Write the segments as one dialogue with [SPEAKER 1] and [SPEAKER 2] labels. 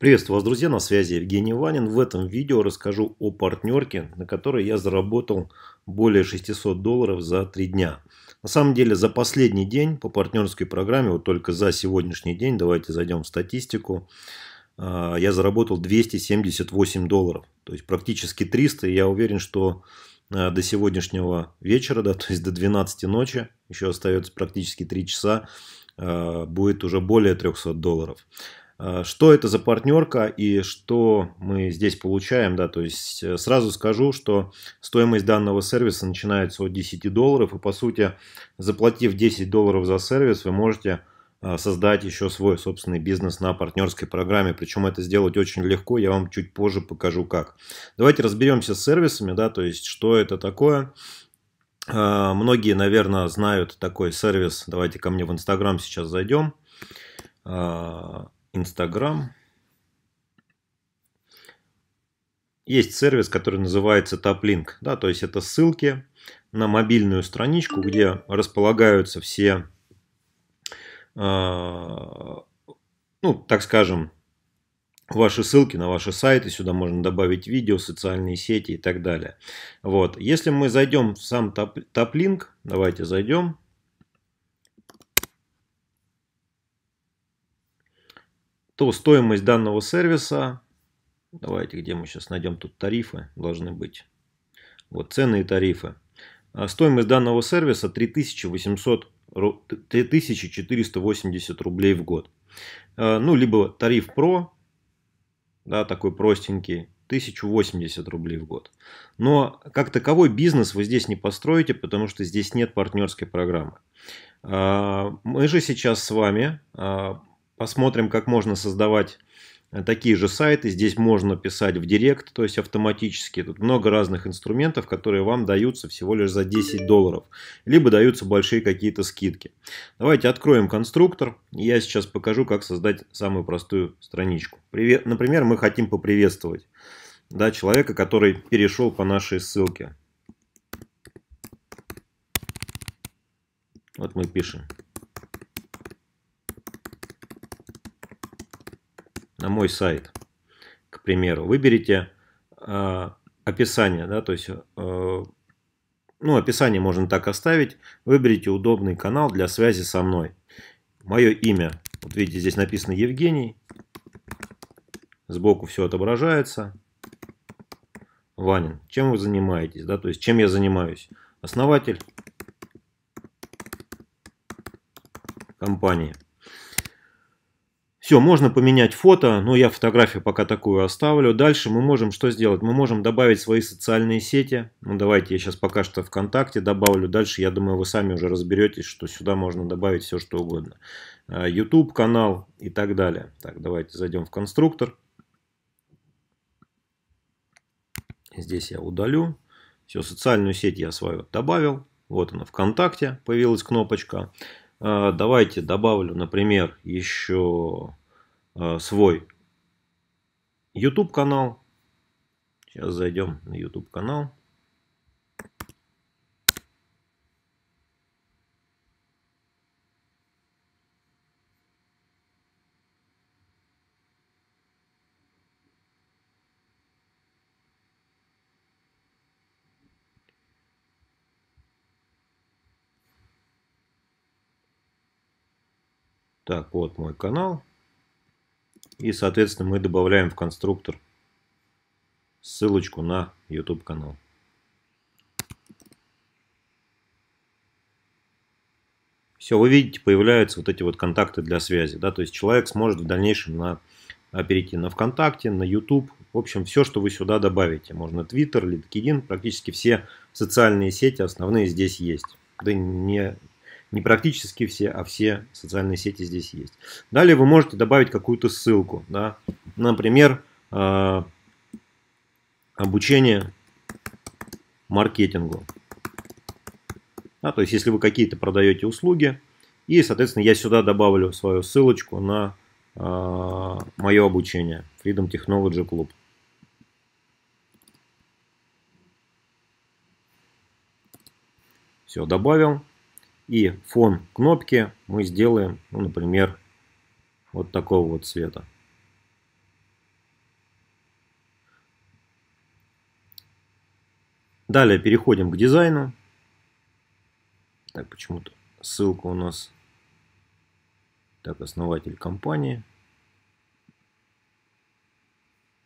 [SPEAKER 1] Приветствую вас, друзья, на связи Евгений Ванин. В этом видео расскажу о партнерке, на которой я заработал более 600 долларов за 3 дня. На самом деле за последний день по партнерской программе, вот только за сегодняшний день, давайте зайдем в статистику, а, я заработал 278 долларов, то есть практически 300. я уверен, что а, до сегодняшнего вечера, да, то есть до 12 ночи, еще остается практически 3 часа, а, будет уже более 300 долларов. Э, что это за партнерка и что мы здесь получаем, да, то есть э, сразу скажу, что стоимость данного сервиса начинается от 10 долларов и по сути заплатив 10 долларов за сервис вы можете э, создать еще свой собственный бизнес на партнерской программе, причем это сделать очень легко, я вам чуть позже покажу как. Давайте разберемся с сервисами, да, то есть что это такое, Многие, наверное, знают такой сервис. Давайте ко мне в Инстаграм сейчас зайдем. Инстаграм. Есть сервис, который называется TapLink. Да, то есть это ссылки на мобильную страничку, где располагаются все, а, ну, так скажем, ваши ссылки на ваши сайты, сюда можно добавить видео, социальные сети и так далее. Вот. Если мы зайдем в сам TapLink, давайте зайдем, то стоимость данного сервиса, давайте, где мы сейчас найдем, тут тарифы должны быть. Вот цены и тарифы. А стоимость данного сервиса 3800, 3480 рублей в год. А, ну, либо тариф про, да, такой простенький, 1080 рублей в год. Но как таковой бизнес вы здесь не построите, потому что здесь нет партнерской программы. А, мы же сейчас с вами Посмотрим, как можно создавать э, такие же сайты. Здесь можно писать в директ, то есть автоматически. Тут много разных инструментов, которые вам даются всего лишь за 10 долларов. Либо даются большие какие-то скидки. Давайте откроем конструктор. Я сейчас покажу, как создать самую простую страничку. Например, мы хотим поприветствовать да, человека, который перешел по нашей ссылке. Вот мы пишем на мой сайт, к примеру, выберите э, описание, да, то есть, э, ну, описание можно так оставить, выберите удобный канал для связи со мной. Мое имя, вот видите, здесь написано Евгений, сбоку все отображается, Ванин, чем вы занимаетесь, да, то есть, чем я занимаюсь, основатель компании. Все, можно поменять фото, но я фотографию пока такую оставлю. Дальше мы можем что сделать? Мы можем добавить свои социальные сети. Ну давайте я сейчас пока что ВКонтакте добавлю. Дальше, я думаю, вы сами уже разберетесь, что сюда можно добавить все что угодно. Э, YouTube канал и так далее. Так, давайте зайдем в конструктор. Здесь я удалю. Все, социальную сеть я свою добавил. Вот она ВКонтакте, появилась кнопочка. Э, давайте добавлю, например, еще э, свой YouTube канал. Сейчас зайдем на YouTube канал. Так, вот мой канал. И, соответственно, мы добавляем в конструктор ссылочку на YouTube канал. Все, вы видите, появляются вот эти вот контакты для связи. Да? То есть человек сможет в дальнейшем на, а, перейти на ВКонтакте, на YouTube. В общем, все, что вы сюда добавите. Можно Twitter, LinkedIn, практически все социальные сети основные здесь есть. Да не не практически все, а все социальные сети здесь есть. Далее вы можете добавить какую-то ссылку. Да? Например, а, обучение маркетингу. Да, то есть, если вы какие-то продаете услуги, и, соответственно, я сюда добавлю свою ссылочку на э, а, мое обучение Freedom Technology Club. Все, добавил. И фон кнопки мы сделаем, ну, например, вот такого вот цвета. Далее переходим к дизайну. Так, почему-то ссылка у нас. Так, основатель компании.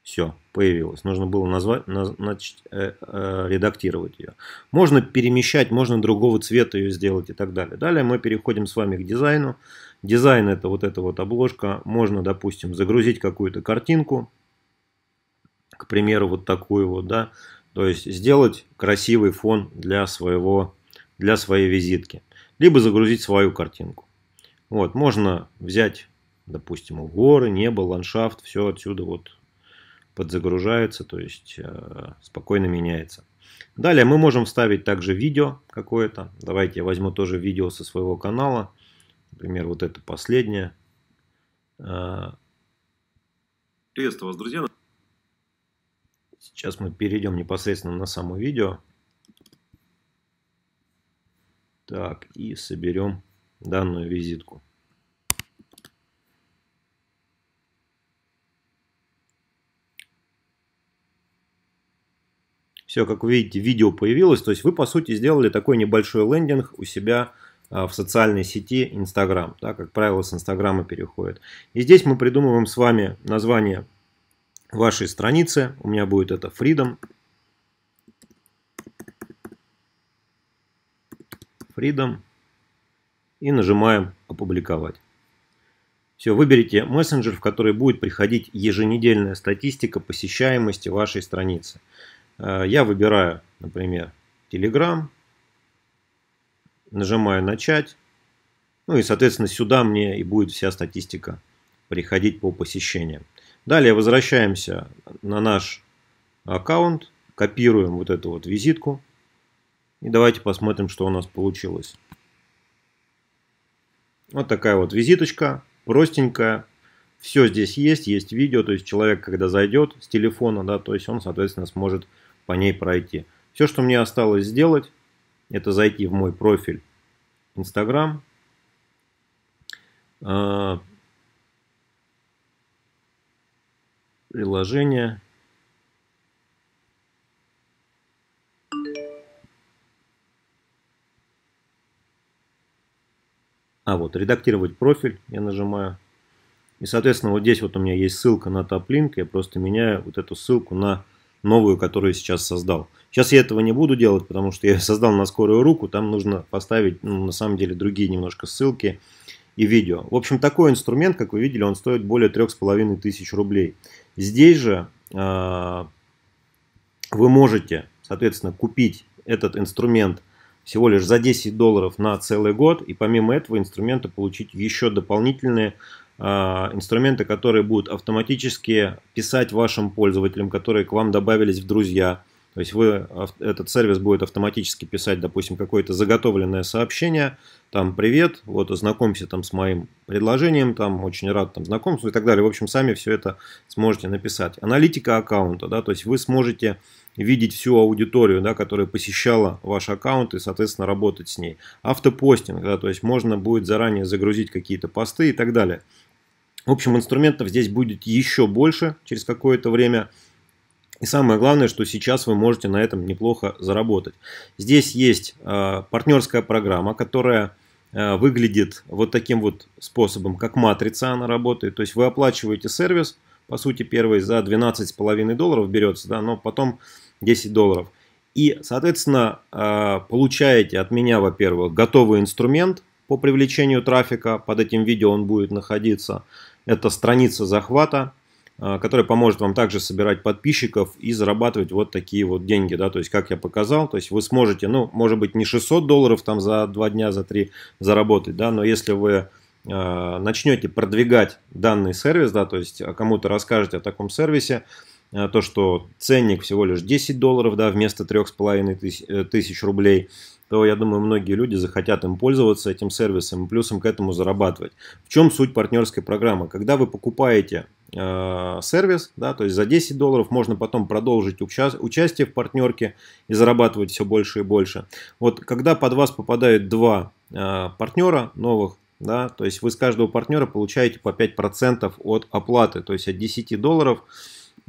[SPEAKER 1] Все, появилось. Нужно было назвать, назначить, э, э, редактировать ее. Можно перемещать, можно другого цвета ее сделать и так далее. Далее мы переходим с вами к дизайну. Дизайн это вот эта вот обложка. Можно, допустим, загрузить какую-то картинку. К примеру, вот такую вот, да. То есть сделать красивый фон для, своего, для своей визитки. Либо загрузить свою картинку. Вот, можно взять, допустим, горы, небо, ландшафт, все отсюда вот подзагружается, то есть э, спокойно меняется. Далее мы можем вставить также видео какое-то. Давайте я возьму тоже видео со своего канала. Например, вот это последнее. Э, Приветствую вас, друзья. Сейчас мы перейдем непосредственно на само видео. Так, и соберем данную визитку. Все, как вы видите, видео появилось. То есть вы, по сути, сделали такой небольшой лендинг у себя а, в социальной сети Instagram. Да, как правило, с Инстаграма переходит. И здесь мы придумываем с вами название вашей страницы. У меня будет это Freedom. Freedom. И нажимаем «Опубликовать». Все, выберите мессенджер, в который будет приходить еженедельная статистика посещаемости вашей страницы. Э, я выбираю, например, Telegram, нажимаю «Начать», ну и, соответственно, сюда мне и будет вся статистика приходить по посещениям. Далее возвращаемся на наш аккаунт, копируем вот эту вот визитку. И давайте посмотрим, что у нас получилось. Вот такая вот визиточка, простенькая. Все здесь есть, есть видео, то есть человек, когда зайдет с телефона, да, то есть он, соответственно, сможет по ней пройти. Все, что мне осталось сделать, это зайти в мой профиль Instagram, а, приложение, А, вот, редактировать профиль я нажимаю. И, соответственно, вот здесь вот у меня есть ссылка на топлинк. Я просто меняю вот эту ссылку на новую, которую сейчас создал. Сейчас я этого не буду делать, потому что я создал на скорую руку, там нужно поставить, ну, на самом деле, другие немножко ссылки и видео. В общем, такой инструмент, как вы видели, он стоит более тысяч рублей. Здесь же э, вы можете, соответственно, купить этот инструмент всего лишь за 10 долларов на целый год, и помимо этого инструмента получить еще дополнительные Э, инструменты, которые будут автоматически писать вашим пользователям, которые к вам добавились в друзья. То есть вы, этот сервис будет автоматически писать, допустим, какое-то заготовленное сообщение, там «Привет, вот ознакомься там с моим предложением, там очень рад там знакомству» и так далее. В общем, сами все это сможете написать. Аналитика аккаунта, да, то есть вы сможете видеть всю аудиторию, да, которая посещала ваш аккаунт и, соответственно, работать с ней. Автопостинг, да, то есть можно будет заранее загрузить какие-то посты и так далее. В общем, инструментов здесь будет еще больше через какое-то время. И самое главное, что сейчас вы можете на этом неплохо заработать. Здесь есть э, партнерская программа, которая э, выглядит вот таким вот способом, как матрица она работает. То есть вы оплачиваете сервис, по сути, первый за 12,5 долларов берется, да, но потом 10 долларов. И, соответственно, э, получаете от меня, во-первых, готовый инструмент по привлечению трафика, под этим видео он будет находиться – это страница захвата, э, которая поможет вам также собирать подписчиков и зарабатывать вот такие вот деньги, да, то есть, как я показал, то есть, вы сможете, ну, может быть, не 600 долларов там за два дня, за три заработать, да, но если вы э, начнете продвигать данный сервис, да, то есть, э, кому-то расскажете о таком сервисе, то, что ценник всего лишь 10 долларов, да, вместо 3,5 тысяч, э, тысяч рублей, то, я думаю, многие люди захотят им пользоваться этим сервисом и плюсом к этому зарабатывать. В чем суть партнерской программы? Когда вы покупаете э, сервис, да, то есть за 10 долларов можно потом продолжить уча- участие в партнерке и зарабатывать все больше и больше. Вот когда под вас попадают два э, партнера новых, да, то есть вы с каждого партнера получаете по 5% от оплаты, то есть от 10 долларов –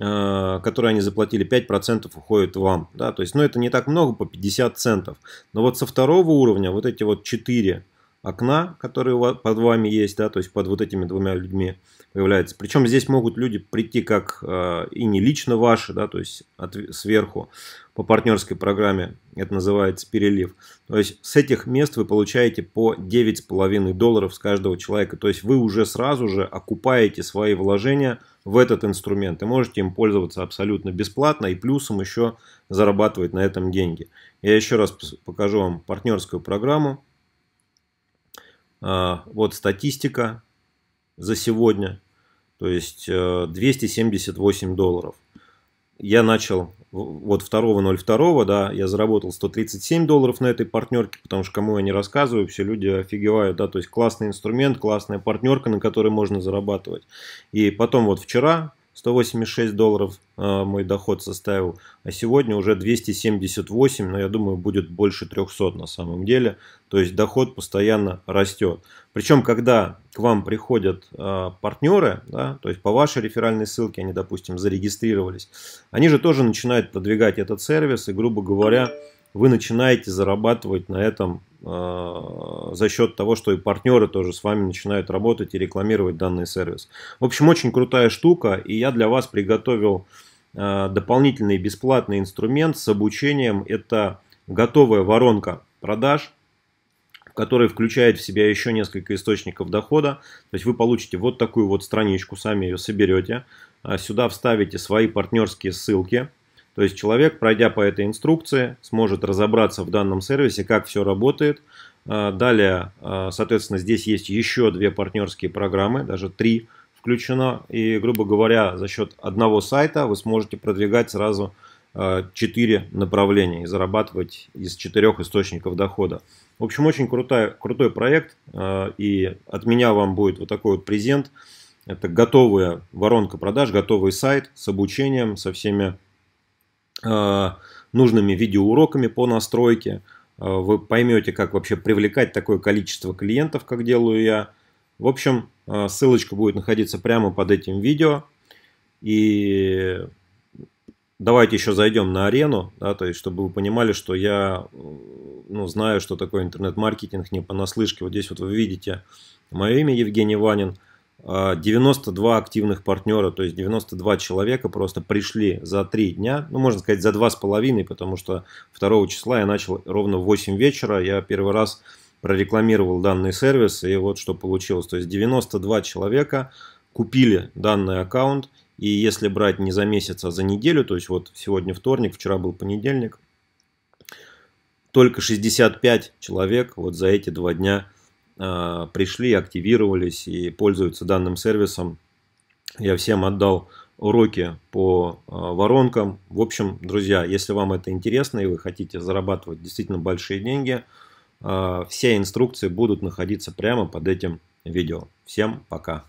[SPEAKER 1] Э, которые они заплатили, 5% уходит вам. Да? То есть, ну, это не так много, по 50 центов. Но вот со второго уровня вот эти вот 4 окна, которые под вами есть, да, то есть под вот этими двумя людьми появляется. Причем здесь могут люди прийти как э, и не лично ваши, да, то есть от, сверху по партнерской программе, это называется перелив. То есть с этих мест вы получаете по 9,5 долларов с каждого человека. То есть вы уже сразу же окупаете свои вложения в этот инструмент и можете им пользоваться абсолютно бесплатно и плюсом еще зарабатывать на этом деньги. Я еще раз покажу вам партнерскую программу. А, вот статистика за сегодня, то есть 278 э, долларов. Я начал вот 2.02, да, я заработал 137 долларов на этой партнерке, потому что кому я не рассказываю, все люди офигевают, да, то есть классный инструмент, классная партнерка, на которой можно зарабатывать. И потом вот вчера 186 долларов э, мой доход составил, а сегодня уже 278, но я думаю будет больше 300 на самом деле. То есть доход постоянно растет. Причем, когда к вам приходят э, партнеры, да, то есть по вашей реферальной ссылке они, допустим, зарегистрировались, они же тоже начинают продвигать этот сервис и, грубо говоря, вы начинаете зарабатывать на этом э, за счет того, что и партнеры тоже с вами начинают работать и рекламировать данный сервис. В общем, очень крутая штука, и я для вас приготовил э, дополнительный бесплатный инструмент с обучением. Это готовая воронка продаж, который включает в себя еще несколько источников дохода. То есть вы получите вот такую вот страничку, сами ее соберете, а сюда вставите свои партнерские ссылки – то есть человек, пройдя по этой инструкции, сможет разобраться в данном сервисе, как все работает. А, далее, а, соответственно, здесь есть еще две партнерские программы, даже три включено. И, грубо говоря, за счет одного сайта вы сможете продвигать сразу а, четыре направления и зарабатывать из четырех источников дохода. В общем, очень крутой крутой проект. И от меня вам будет вот такой вот презент. Это готовая воронка продаж, готовый сайт с обучением, со всеми Э, нужными видеоуроками по настройке. Э, вы поймете, как вообще привлекать такое количество клиентов, как делаю я. В общем, э, ссылочка будет находиться прямо под этим видео. И давайте еще зайдем на арену, да, то есть, чтобы вы понимали, что я ну, знаю, что такое интернет-маркетинг не понаслышке. Вот здесь вот вы видите мое имя Евгений Ванин – 92 а, активных партнера, то есть 92 человека просто пришли за 3 дня, ну можно сказать за 2,5, потому что 2 числа я начал ровно в 8 вечера, я первый раз прорекламировал данный сервис и вот что получилось, то есть 92 человека купили данный аккаунт и если брать не за месяц, а за неделю, то есть вот сегодня вторник, вчера был понедельник, только 65 человек вот за эти два дня Э, пришли, активировались и пользуются данным сервисом. Я всем отдал уроки по э, воронкам. В общем, друзья, если вам это интересно и вы хотите зарабатывать действительно большие деньги, э, все инструкции будут находиться прямо под этим видео. Всем пока!